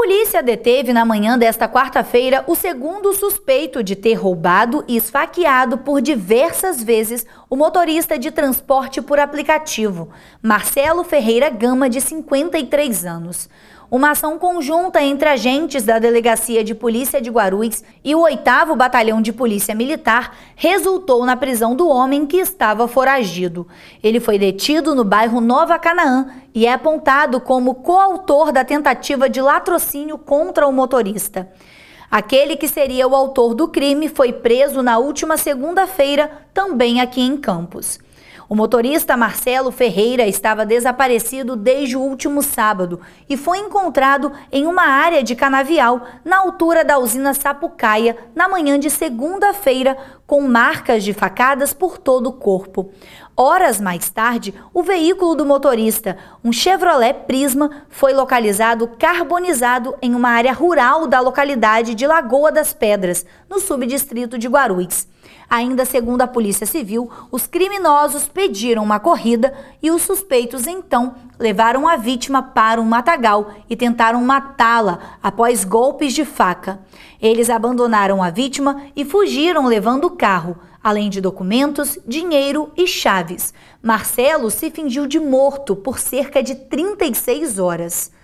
polícia deteve na manhã desta quarta-feira o segundo suspeito de ter roubado e esfaqueado por diversas vezes o motorista de transporte por aplicativo, Marcelo Ferreira Gama, de 53 anos. Uma ação conjunta entre agentes da Delegacia de Polícia de Guarulhos e o 8 Batalhão de Polícia Militar resultou na prisão do homem que estava foragido. Ele foi detido no bairro Nova Canaã e é apontado como coautor da tentativa de latrocínio latrocínio contra o motorista. Aquele que seria o autor do crime foi preso na última segunda-feira, também aqui em Campos. O motorista Marcelo Ferreira estava desaparecido desde o último sábado e foi encontrado em uma área de canavial na altura da usina Sapucaia na manhã de segunda-feira, com marcas de facadas por todo o corpo. Horas mais tarde, o veículo do motorista, um Chevrolet Prisma, foi localizado carbonizado em uma área rural da localidade de Lagoa das Pedras, no subdistrito de Guarulhos. Ainda segundo a Polícia Civil, os criminosos pediram uma corrida e os suspeitos então levaram a vítima para um matagal e tentaram matá-la após golpes de faca. Eles abandonaram a vítima e fugiram levando o carro além de documentos, dinheiro e chaves. Marcelo se fingiu de morto por cerca de 36 horas.